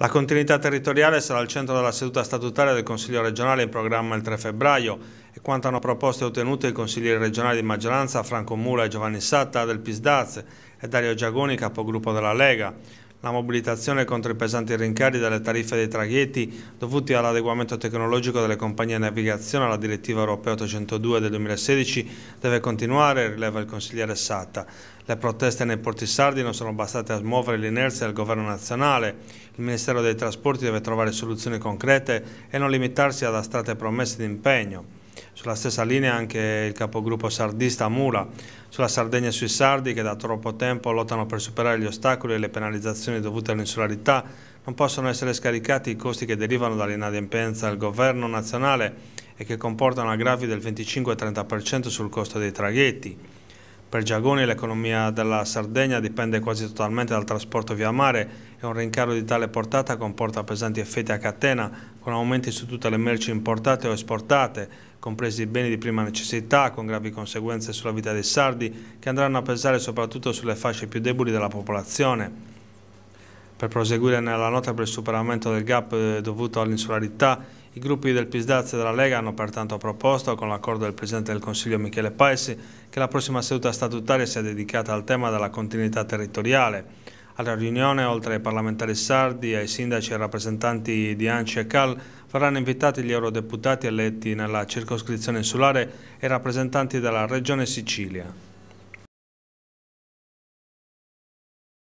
La continuità territoriale sarà al centro della seduta statutaria del Consiglio regionale in programma il 3 febbraio e quanto hanno proposto e ottenuto i consiglieri regionali di maggioranza Franco Mula e Giovanni Satta del Pisdaz e Dario Giagoni, capogruppo della Lega. La mobilitazione contro i pesanti rincari delle tariffe dei traghetti dovuti all'adeguamento tecnologico delle compagnie di navigazione alla direttiva europea 802 del 2016 deve continuare, rileva il consigliere Satta. Le proteste nei porti sardi non sono bastate a smuovere l'inerzia del governo nazionale. Il Ministero dei Trasporti deve trovare soluzioni concrete e non limitarsi ad astrate promesse di impegno. Sulla stessa linea anche il capogruppo sardista Mula, sulla Sardegna e sui sardi che da troppo tempo lottano per superare gli ostacoli e le penalizzazioni dovute all'insularità, non possono essere scaricati i costi che derivano dall'inadempienza del governo nazionale e che comportano aggravi del 25-30% sul costo dei traghetti. Per Giagoni l'economia della Sardegna dipende quasi totalmente dal trasporto via mare e un rincaro di tale portata comporta pesanti effetti a catena con aumenti su tutte le merci importate o esportate, compresi i beni di prima necessità, con gravi conseguenze sulla vita dei sardi che andranno a pesare soprattutto sulle fasce più deboli della popolazione. Per proseguire nella nota per il superamento del gap eh, dovuto all'insularità, i gruppi del PISDAZ e della Lega hanno pertanto proposto, con l'accordo del Presidente del Consiglio Michele Paesi, che la prossima seduta statutaria sia dedicata al tema della continuità territoriale. Alla riunione, oltre ai parlamentari sardi, ai sindaci e ai rappresentanti di ANCI e CAL, verranno invitati gli eurodeputati eletti nella circoscrizione insulare e rappresentanti della Regione Sicilia.